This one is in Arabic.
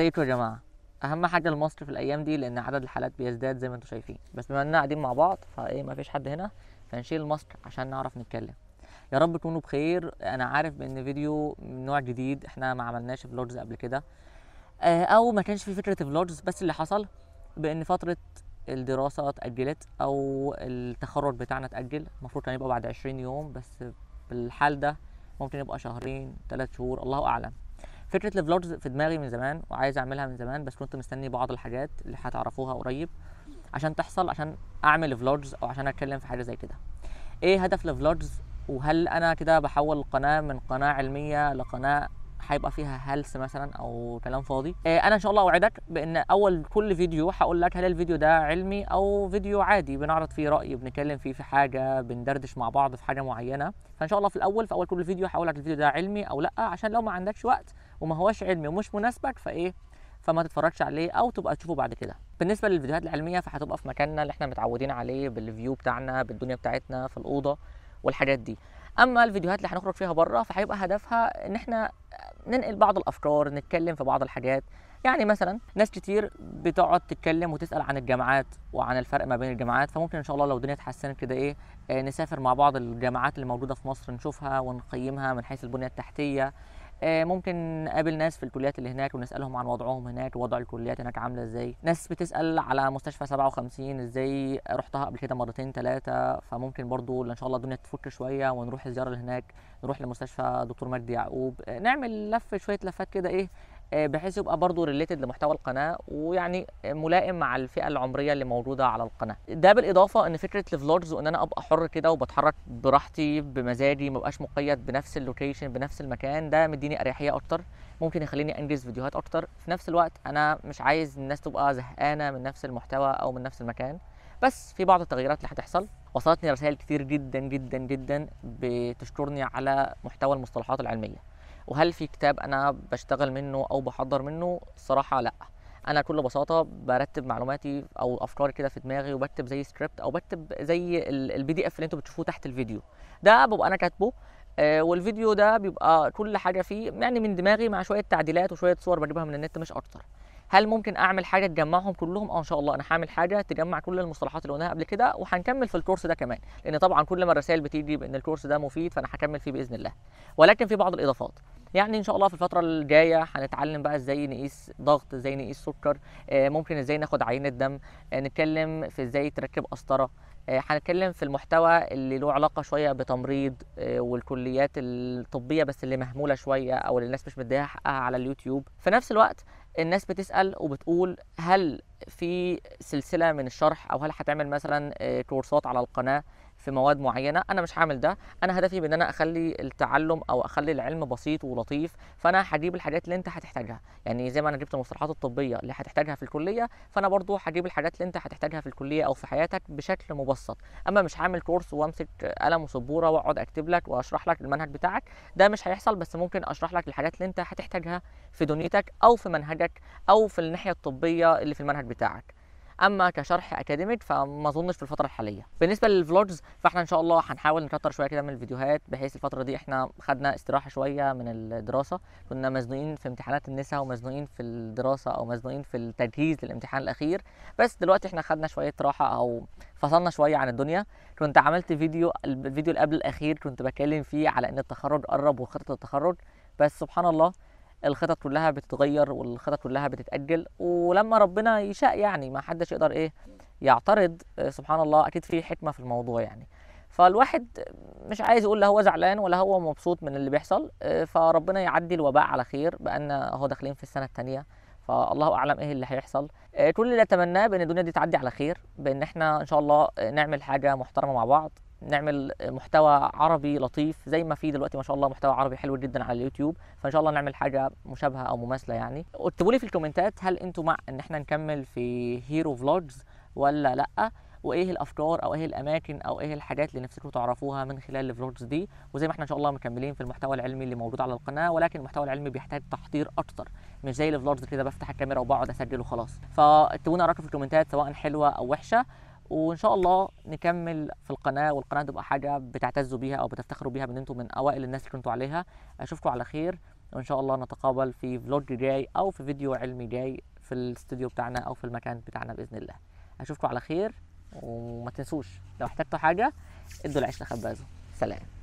ازيكم يا جماعه اهم حاجه لمصر في الايام دي لان عدد الحالات بيزداد زي ما انتم شايفين بس بما اننا قاعدين مع بعض فايه مفيش حد هنا فنشيل مصر عشان نعرف نتكلم يا رب تكونوا بخير انا عارف بان فيديو من نوع جديد احنا ما عملناش فلوجز قبل كده آه، او ما كانش في فكره فلوجز بس اللي حصل بان فتره الدراسه اتاجلت او التخرج بتاعنا اتاجل المفروض كان يبقى بعد 20 يوم بس بالحال ده ممكن يبقى شهرين ثلاث شهور الله اعلم فكره الفلوجز في دماغي من زمان وعايز اعملها من زمان بس كنت مستني بعض الحاجات اللي هتعرفوها قريب عشان تحصل عشان اعمل فلوجز او عشان اتكلم في حاجه زي كده ايه هدف الفلوجز وهل انا كده بحول القناه من قناه علميه لقناه هيبقى فيها هلس مثلا او كلام فاضي إيه انا ان شاء الله اوعدك بان اول كل فيديو هقول لك هل الفيديو ده علمي او فيديو عادي بنعرض فيه راي بنتكلم فيه في حاجه بندردش مع بعض في حاجه معينه فان شاء الله في الاول في اول كل فيديو هقول لك الفيديو ده علمي او لا عشان لو ما عندكش وقت وما هواش علمي ومش مناسبك فايه فما تتفرجش عليه او تبقى تشوفه بعد كده بالنسبه للفيديوهات العلميه فهتبقى في مكاننا اللي احنا متعودين عليه بالفيو بتاعنا بالدنيا بتاعتنا في الاوضه والحاجات دي اما الفيديوهات اللي هنخرج فيها بره فهيبقى هدفها ان احنا ننقل بعض الافكار نتكلم في بعض الحاجات يعني مثلا ناس كتير بتقعد تتكلم وتسال عن الجامعات وعن الفرق ما بين الجامعات فممكن ان شاء الله لو الدنيا اتحسنت كده ايه آه، نسافر مع بعض الجامعات اللي موجوده في مصر نشوفها ونقيمها من حيث البنيه التحتيه آه، ممكن نقابل ناس في الكليات اللي هناك ونسالهم عن وضعهم هناك ووضع الكليات هناك عامله ازاي ناس بتسال على مستشفى 57 ازاي رحتها قبل كده مرتين ثلاثه فممكن برضو ان شاء الله الدنيا تفك شويه ونروح الزياره هناك نروح لمستشفى دكتور مجدي يعقوب آه، نعمل لف شويه لفات كده ايه آه، بحيث يبقى برضه ريليتد لمحتوى القناه ويعني ملائم مع الفئه العمريه اللي موجوده على القناه ده بالاضافه ان فكره الفلوجز وان انا ابقى حر كده وبتحرك براحتي بمزاجي ما بقاش مقيد بنفس اللوكيشن بنفس المكان ده مديني اريحيه اكتر ممكن يخليني انجز فيديوهات اكتر في نفس الوقت انا مش عايز الناس تبقى زهقانه من نفس المحتوى او من نفس المكان بس في بعض التغييرات اللي هتحصل وصلتني رسائل كتير جدا جدا جدا بتشكرني على محتوى المصطلحات العلميه وهل في كتاب انا بشتغل منه او بحضر منه الصراحه لا انا بكل بساطه برتب معلوماتي او افكاري كده في دماغي وبكتب زي سكريبت او بكتب زي البي دي اف اللي انتوا بتشوفوه تحت الفيديو ده ببقى انا كاتبه آه، والفيديو ده بيبقى كل حاجه فيه يعني من دماغي مع شويه تعديلات وشويه صور بجيبها من النت مش اكتر هل ممكن اعمل حاجه تجمعهم كلهم اه ان شاء الله انا هعمل حاجه تجمع كل المصطلحات اللي قلناها قبل كده وهنكمل في الكورس ده كمان لان طبعا كل ما الرسائل بتيجي بان الكورس ده مفيد فانا هكمل فيه باذن الله ولكن في بعض الاضافات يعني ان شاء الله في الفتره الجايه هنتعلم بقى ازاي نقيس ضغط ازاي نقيس سكر آه، ممكن ازاي ناخد عينه دم آه، نتكلم في ازاي تركب قسطره آه، هنتكلم في المحتوى اللي له علاقه شويه بتمريض والكليات الطبيه بس اللي مهموله شويه او اللي الناس مش مديها حقها على اليوتيوب في نفس الوقت الناس بتسال وبتقول هل في سلسله من الشرح او هل هتعمل مثلا كورسات على القناه في مواد معينه انا مش هعمل ده انا هدفي بان انا اخلي التعلم او اخلي العلم بسيط ولطيف فانا هجيب الحاجات اللي انت هتحتاجها يعني زي ما انا جبت المصطلحات الطبيه اللي هتحتاجها في الكليه فانا برضو هجيب الحاجات اللي انت هتحتاجها في الكليه او في حياتك بشكل مبسط اما مش هعمل كورس وامسك قلم وسبوره واقعد اكتب لك واشرح لك المنهج بتاعك ده مش هيحصل بس ممكن اشرح لك الحاجات اللي انت هتحتاجها في دنيتك او في منهجك او في الناحيه الطبيه اللي في المنهج بتاعك اما كشرح اكاديميك فما اظنش في الفتره الحاليه بالنسبه للفلوجز فاحنا ان شاء الله هنحاول نكتر شويه كده من الفيديوهات بحيث الفتره دي احنا خدنا استراحه شويه من الدراسه كنا مزنوقين في امتحانات النساء ومزنوقين في الدراسه او مزنوقين في التجهيز للامتحان الاخير بس دلوقتي احنا خدنا شويه راحه او فصلنا شويه عن الدنيا كنت عملت فيديو الفيديو اللي قبل الاخير كنت بتكلم فيه على ان التخرج قرب وخطه التخرج بس سبحان الله الخطط كلها بتتغير والخطط كلها بتتاجل ولما ربنا يشاء يعني ما حدش يقدر ايه يعترض آه، سبحان الله اكيد في حكمه في الموضوع يعني فالواحد مش عايز يقول لا هو زعلان ولا هو مبسوط من اللي بيحصل آه، فربنا يعدي الوباء على خير بان اهو داخلين في السنه الثانيه فالله اعلم ايه اللي هيحصل آه، كل اللي اتمناه بان الدنيا دي تعدي على خير بان احنا ان شاء الله نعمل حاجه محترمه مع بعض نعمل محتوى عربي لطيف زي ما في دلوقتي ما شاء الله محتوى عربي حلو جدا على اليوتيوب فان شاء الله نعمل حاجه مشابهه او مماثله يعني اكتبوا لي في الكومنتات هل انتم مع ان احنا نكمل في هيرو فلوجز ولا لا وايه الافكار او ايه الاماكن او ايه الحاجات اللي نفسكم تعرفوها من خلال الفلوجز دي وزي ما احنا ان شاء الله مكملين في المحتوى العلمي اللي موجود على القناه ولكن المحتوى العلمي بيحتاج تحضير اكتر مش زي الفلوجز كده بفتح الكاميرا وبقعد اسجل وخلاص فاكتبوا لنا في الكومنتات سواء حلوه او وحشه وان شاء الله نكمل في القناه والقناه تبقى حاجه بتعتزوا بيها او بتفتخروا بيها من انتم من اوائل الناس اللي كنتوا عليها اشوفكم على خير وان شاء الله نتقابل في فلوج جاي او في فيديو علمي جاي في الاستوديو بتاعنا او في المكان بتاعنا باذن الله اشوفكم على خير وما تنسوش لو احتجتوا حاجه ادوا العيش لخبازه سلام